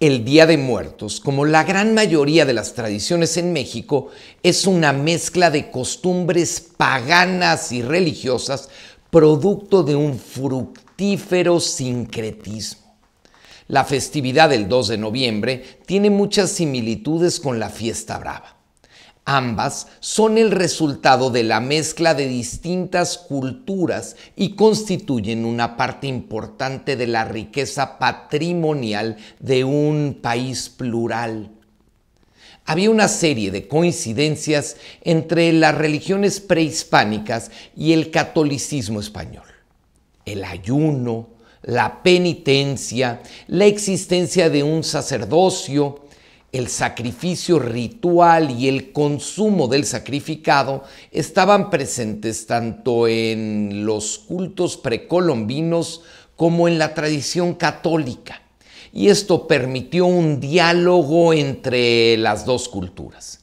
El Día de Muertos, como la gran mayoría de las tradiciones en México, es una mezcla de costumbres paganas y religiosas, producto de un fructífero sincretismo. La festividad del 2 de noviembre tiene muchas similitudes con la fiesta brava. Ambas son el resultado de la mezcla de distintas culturas y constituyen una parte importante de la riqueza patrimonial de un país plural. Había una serie de coincidencias entre las religiones prehispánicas y el catolicismo español. El ayuno, la penitencia, la existencia de un sacerdocio, el sacrificio ritual y el consumo del sacrificado estaban presentes tanto en los cultos precolombinos como en la tradición católica. Y esto permitió un diálogo entre las dos culturas.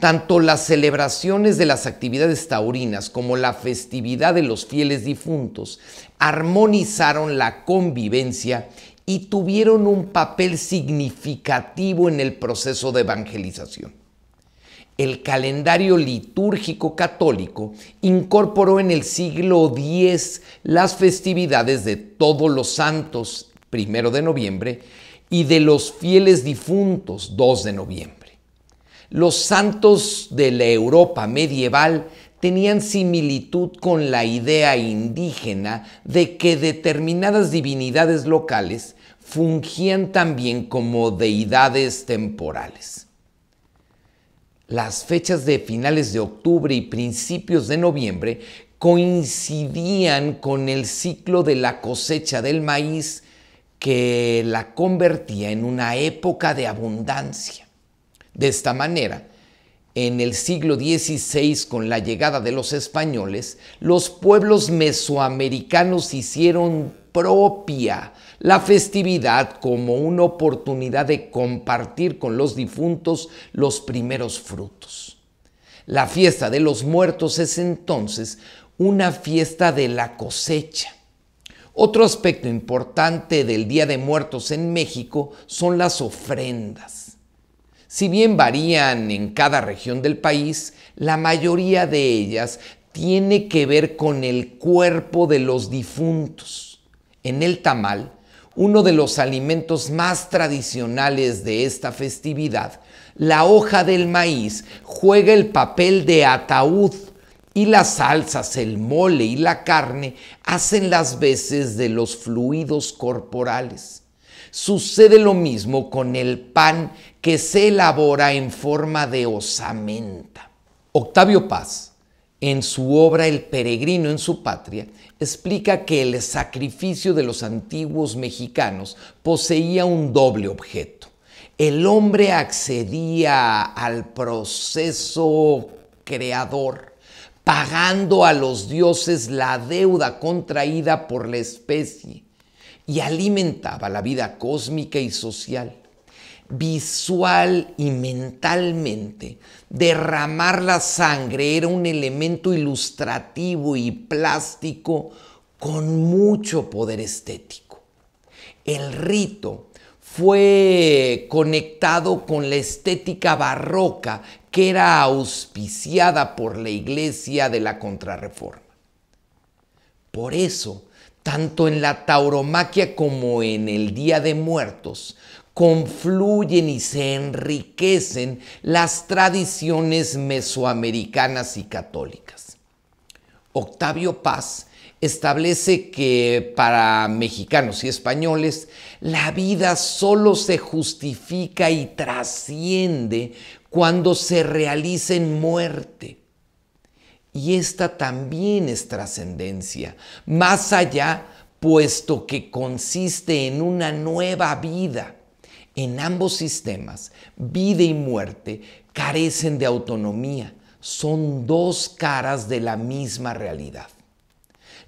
Tanto las celebraciones de las actividades taurinas como la festividad de los fieles difuntos armonizaron la convivencia y tuvieron un papel significativo en el proceso de evangelización. El calendario litúrgico católico incorporó en el siglo X las festividades de todos los santos, primero de noviembre, y de los fieles difuntos, 2 de noviembre. Los santos de la Europa medieval tenían similitud con la idea indígena de que determinadas divinidades locales fungían también como deidades temporales. Las fechas de finales de octubre y principios de noviembre coincidían con el ciclo de la cosecha del maíz que la convertía en una época de abundancia. De esta manera, en el siglo XVI, con la llegada de los españoles, los pueblos mesoamericanos hicieron propia la festividad como una oportunidad de compartir con los difuntos los primeros frutos. La fiesta de los muertos es entonces una fiesta de la cosecha. Otro aspecto importante del Día de Muertos en México son las ofrendas. Si bien varían en cada región del país, la mayoría de ellas tiene que ver con el cuerpo de los difuntos. En el tamal, uno de los alimentos más tradicionales de esta festividad, la hoja del maíz juega el papel de ataúd y las salsas, el mole y la carne hacen las veces de los fluidos corporales. Sucede lo mismo con el pan que se elabora en forma de osamenta. Octavio Paz, en su obra El peregrino en su patria, explica que el sacrificio de los antiguos mexicanos poseía un doble objeto. El hombre accedía al proceso creador, pagando a los dioses la deuda contraída por la especie y alimentaba la vida cósmica y social. Visual y mentalmente, derramar la sangre era un elemento ilustrativo y plástico con mucho poder estético. El rito fue conectado con la estética barroca que era auspiciada por la iglesia de la Contrarreforma. Por eso, tanto en la tauromaquia como en el Día de Muertos, confluyen y se enriquecen las tradiciones mesoamericanas y católicas. Octavio Paz establece que para mexicanos y españoles la vida solo se justifica y trasciende cuando se realiza en muerte y esta también es trascendencia, más allá, puesto que consiste en una nueva vida. En ambos sistemas, vida y muerte carecen de autonomía, son dos caras de la misma realidad.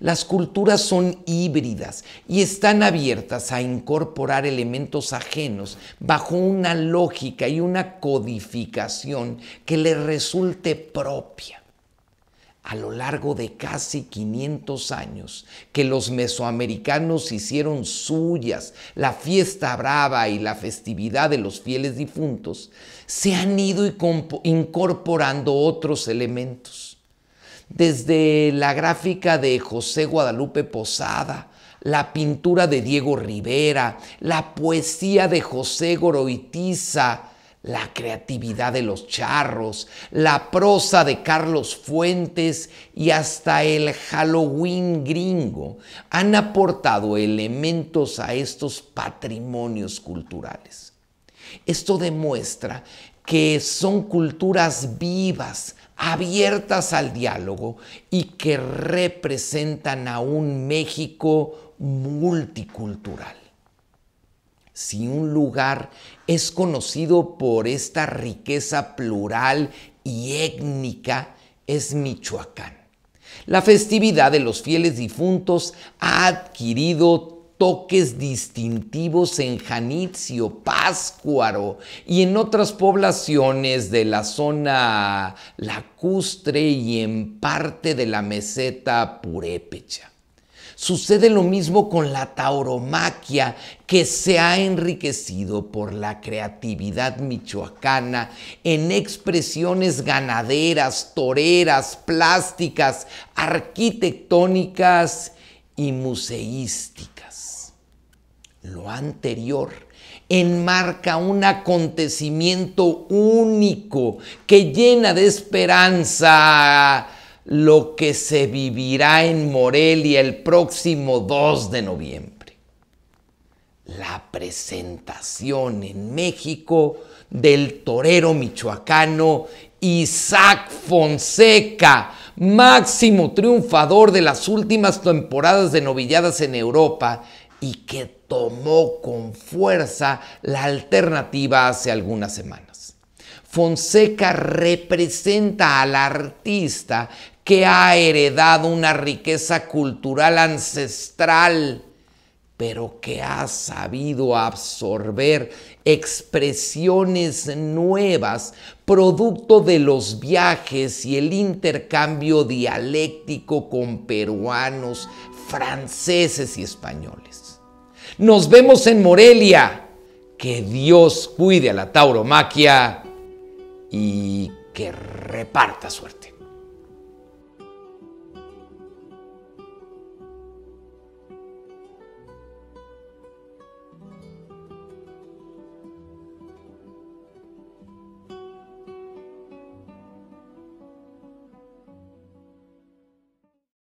Las culturas son híbridas y están abiertas a incorporar elementos ajenos bajo una lógica y una codificación que les resulte propia a lo largo de casi 500 años que los mesoamericanos hicieron suyas la fiesta brava y la festividad de los fieles difuntos, se han ido incorporando otros elementos. Desde la gráfica de José Guadalupe Posada, la pintura de Diego Rivera, la poesía de José Goroitiza, la creatividad de los charros, la prosa de Carlos Fuentes y hasta el Halloween gringo han aportado elementos a estos patrimonios culturales. Esto demuestra que son culturas vivas, abiertas al diálogo y que representan a un México multicultural si un lugar es conocido por esta riqueza plural y étnica, es Michoacán. La festividad de los fieles difuntos ha adquirido toques distintivos en Janitzio, Páscuaro y en otras poblaciones de la zona lacustre y en parte de la meseta purépecha. Sucede lo mismo con la tauromaquia, que se ha enriquecido por la creatividad michoacana en expresiones ganaderas, toreras, plásticas, arquitectónicas y museísticas. Lo anterior enmarca un acontecimiento único que llena de esperanza lo que se vivirá en Morelia el próximo 2 de noviembre. La presentación en México del torero michoacano Isaac Fonseca, máximo triunfador de las últimas temporadas de novilladas en Europa y que tomó con fuerza la alternativa hace algunas semanas. Fonseca representa al artista que ha heredado una riqueza cultural ancestral, pero que ha sabido absorber expresiones nuevas, producto de los viajes y el intercambio dialéctico con peruanos, franceses y españoles. Nos vemos en Morelia. Que Dios cuide a la tauromaquia y que reparta suerte.